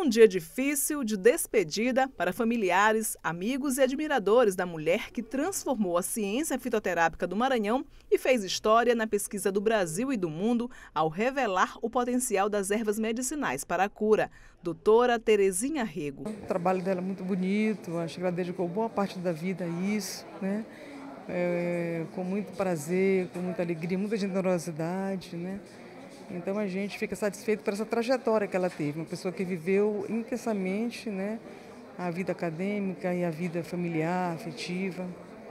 Um dia difícil de despedida para familiares, amigos e admiradores da mulher que transformou a ciência fitoterápica do Maranhão e fez história na pesquisa do Brasil e do mundo ao revelar o potencial das ervas medicinais para a cura. Doutora Terezinha Rego. O trabalho dela é muito bonito, acho que ela dedicou boa parte da vida a isso, né? É, com muito prazer, com muita alegria, muita generosidade, né? Então a gente fica satisfeito por essa trajetória que ela teve, uma pessoa que viveu intensamente né, a vida acadêmica e a vida familiar, afetiva.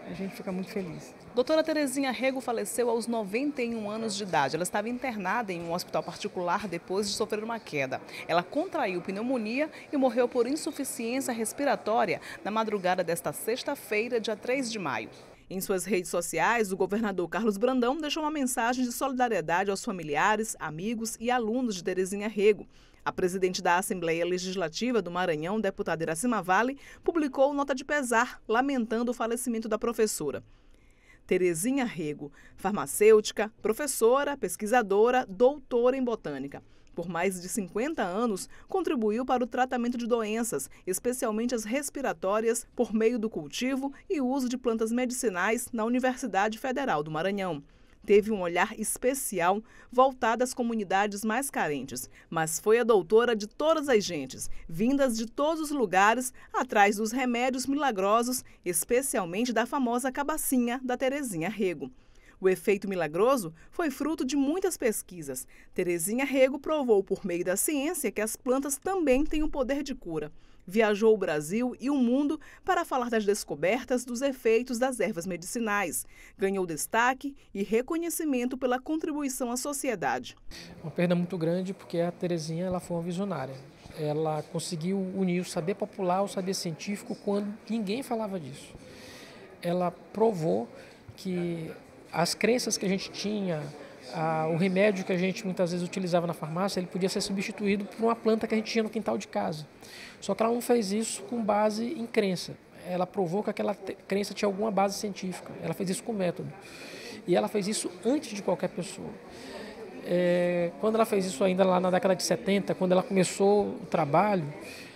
A gente fica muito feliz. Doutora Terezinha Rego faleceu aos 91 anos de idade. Ela estava internada em um hospital particular depois de sofrer uma queda. Ela contraiu pneumonia e morreu por insuficiência respiratória na madrugada desta sexta-feira, dia 3 de maio. Em suas redes sociais, o governador Carlos Brandão deixou uma mensagem de solidariedade aos familiares, amigos e alunos de Terezinha Rego. A presidente da Assembleia Legislativa do Maranhão, deputada Iracema Vale, publicou nota de pesar, lamentando o falecimento da professora. Terezinha Rego, farmacêutica, professora, pesquisadora, doutora em botânica. Por mais de 50 anos, contribuiu para o tratamento de doenças, especialmente as respiratórias, por meio do cultivo e uso de plantas medicinais na Universidade Federal do Maranhão teve um olhar especial voltado às comunidades mais carentes, mas foi a doutora de todas as gentes, vindas de todos os lugares, atrás dos remédios milagrosos, especialmente da famosa cabacinha da Terezinha Rego. O efeito milagroso foi fruto de muitas pesquisas. Terezinha Rego provou por meio da ciência que as plantas também têm o um poder de cura. Viajou o Brasil e o mundo para falar das descobertas dos efeitos das ervas medicinais. Ganhou destaque e reconhecimento pela contribuição à sociedade. Uma perda muito grande porque a Terezinha ela foi uma visionária. Ela conseguiu unir o saber popular ao saber científico quando ninguém falava disso. Ela provou que as crenças que a gente tinha, a, o remédio que a gente muitas vezes utilizava na farmácia, ele podia ser substituído por uma planta que a gente tinha no quintal de casa. Só que ela não fez isso com base em crença. Ela provou que aquela crença tinha alguma base científica. Ela fez isso com método. E ela fez isso antes de qualquer pessoa. É, quando ela fez isso ainda lá na década de 70, quando ela começou o trabalho,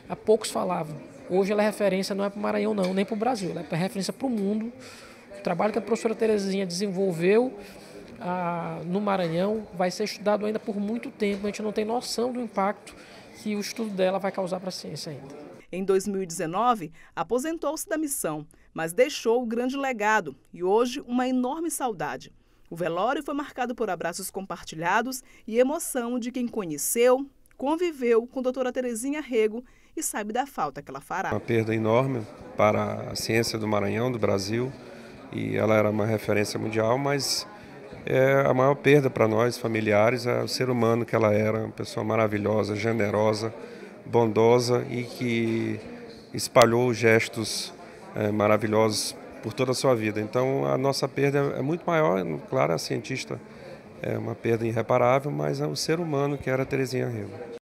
há poucos falavam. Hoje ela é referência não é para o Maranhão, não, nem para o Brasil. Ela é referência para o mundo o trabalho que a professora Terezinha desenvolveu ah, no Maranhão vai ser estudado ainda por muito tempo. A gente não tem noção do impacto que o estudo dela vai causar para a ciência ainda. Em 2019, aposentou-se da missão, mas deixou o grande legado e hoje uma enorme saudade. O velório foi marcado por abraços compartilhados e emoção de quem conheceu, conviveu com a doutora Terezinha Rego e sabe da falta que ela fará. Uma perda enorme para a ciência do Maranhão, do Brasil, e ela era uma referência mundial, mas é a maior perda para nós, familiares, é o ser humano que ela era, uma pessoa maravilhosa, generosa, bondosa e que espalhou gestos é, maravilhosos por toda a sua vida. Então a nossa perda é, é muito maior, claro, a cientista é uma perda irreparável, mas é o ser humano que era Terezinha Rego.